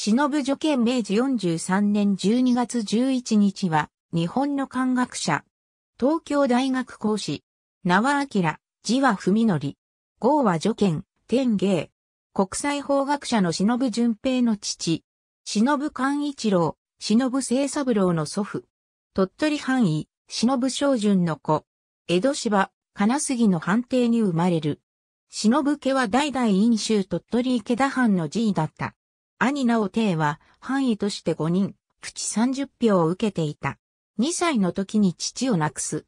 忍助剣明治43年12月11日は、日本の漢学者。東京大学講師。名は明、字は文則。号は助剣、天芸。国際法学者の忍淳平の父。忍勘一郎、忍清三郎の祖父。鳥取藩医、忍昌淳の子。江戸芝、金杉の藩邸に生まれる。忍家は代々飲州鳥取池田藩の寺位だった。兄なお帝は範囲として5人、口30票を受けていた。2歳の時に父を亡くす。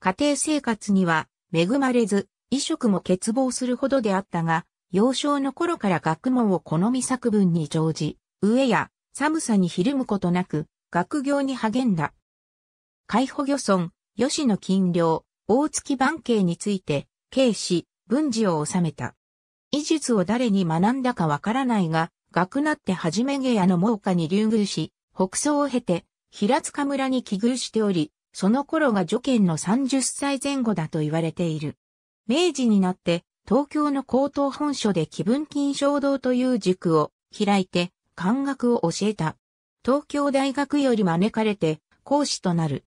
家庭生活には恵まれず、衣食も欠乏するほどであったが、幼少の頃から学問を好み作文に乗じ、飢えや寒さにひるむことなく、学業に励んだ。海保漁村、吉野金領、大月番慶について、慶史、文治を治めた。医術を誰に学んだかわからないが、学なってはじめ下屋の猛火に流宮し、北総を経て、平塚村に寄遇しており、その頃が助県の30歳前後だと言われている。明治になって、東京の高等本所で気分金衝動という塾を開いて、漢学を教えた。東京大学より招かれて、講師となる。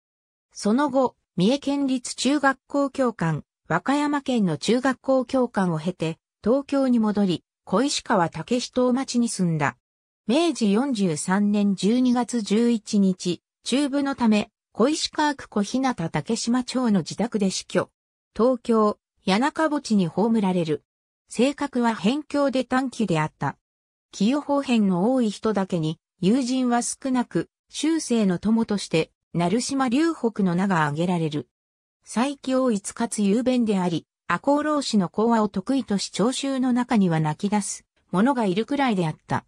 その後、三重県立中学校教官、和歌山県の中学校教官を経て、東京に戻り、小石川武史島町に住んだ。明治43年12月11日、中部のため、小石川区小日向竹島町の自宅で死去。東京、谷中墓地に葬られる。性格は偏境で短期であった。清方編の多い人だけに、友人は少なく、終生の友として、鳴島龍北の名が挙げられる。最強一かつ雄弁であり、赤穂浪士の講話を得意とし聴衆の中には泣き出す者がいるくらいであった。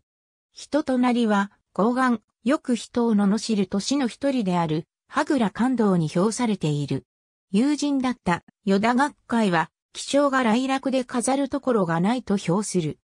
人となりは、傲顔、よく人を罵る年の一人である、羽倉感動に評されている。友人だった与田学会は、気象が来落で飾るところがないと評する。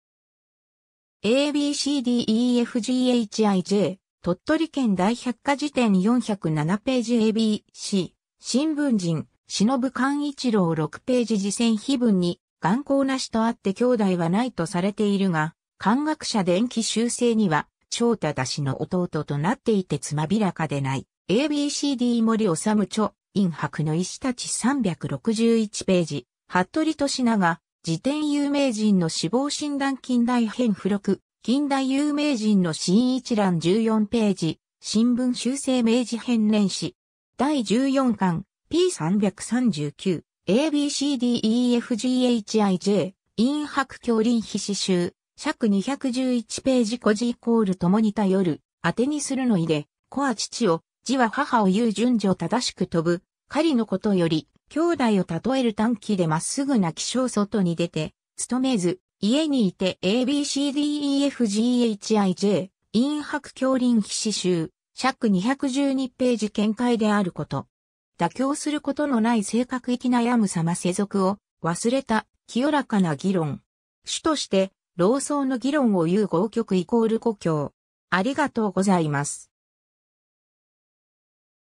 ABCDEFGHIJ、鳥取県大百科事典407ページ ABC、新聞人、忍勘一郎6ページ事前碑文に、眼光なしとあって兄弟はないとされているが、漢学者電気修正には、長太田氏の弟となっていてつまびらかでない。ABCD 森治著、陰白の石たち361ページ、服部俊長、辞典有名人の死亡診断近代編付録、近代有名人の新一覧14ページ、新聞修正明治編年史。第14巻、P339、ABCDEFGHIJ、陰白教林非詩集、尺211ページ個字イコール共に頼る、当てにするのいで、子は父を、字は母を言う順序正しく飛ぶ、狩りのことより、兄弟を例える短期でまっすぐな気象外に出て、勤めず、家にいて ABCDEFGHIJ、陰白教林非詩集、尺212ページ見解であること。妥協することのない性格な悩む様世俗を忘れた清らかな議論。主として、老僧の議論を言う合曲イコール故郷。ありがとうございます。